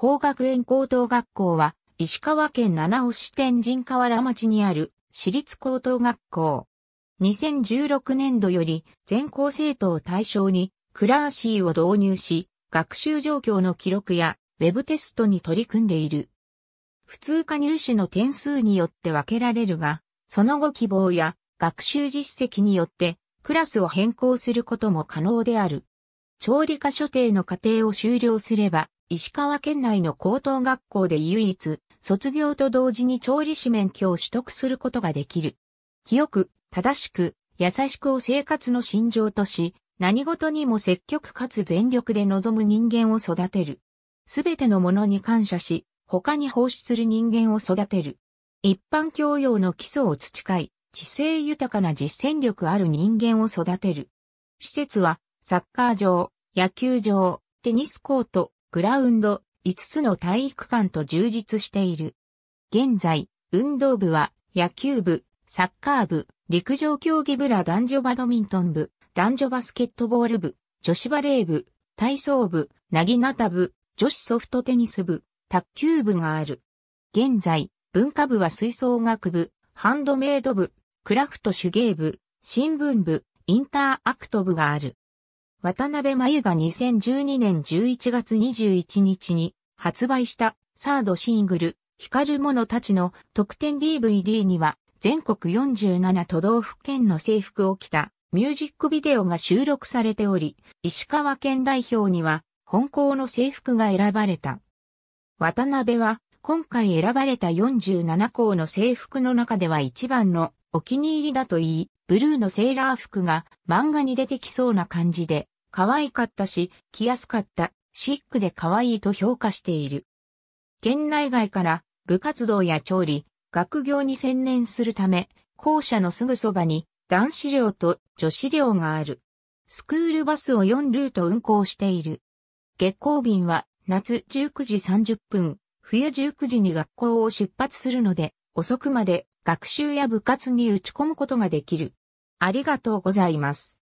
法学園高等学校は、石川県七尾市天神河原町にある私立高等学校。2016年度より全校生徒を対象にクラーシーを導入し、学習状況の記録やウェブテストに取り組んでいる。普通科入試の点数によって分けられるが、その後希望や学習実績によってクラスを変更することも可能である。調理科所定の過程を修了すれば、石川県内の高等学校で唯一、卒業と同時に調理師免許を取得することができる。清く、正しく、優しくを生活の心情とし、何事にも積極かつ全力で望む人間を育てる。すべてのものに感謝し、他に奉仕する人間を育てる。一般教養の基礎を培い、知性豊かな実践力ある人間を育てる。施設は、サッカー場、野球場、テニスコート、グラウンド、5つの体育館と充実している。現在、運動部は野球部、サッカー部、陸上競技部ら男女バドミントン部、男女バスケットボール部、女子バレー部、体操部、なぎなた部、女子ソフトテニス部、卓球部がある。現在、文化部は吹奏楽部、ハンドメイド部、クラフト手芸部、新聞部、インターアクト部がある。渡辺真由が2012年11月21日に発売したサードシングル、光る者たちの特典 DVD には全国47都道府県の制服を着たミュージックビデオが収録されており、石川県代表には本校の制服が選ばれた。渡辺は今回選ばれた47校の制服の中では一番のお気に入りだと言い、ブルーのセーラー服が漫画に出てきそうな感じで可愛かったし、着やすかった、シックで可愛いと評価している。県内外から部活動や調理、学業に専念するため、校舎のすぐそばに男子寮と女子寮がある。スクールバスを4ルート運行している。月光便は夏19時30分、冬19時に学校を出発するので、遅くまで学習や部活に打ち込むことができる。ありがとうございます。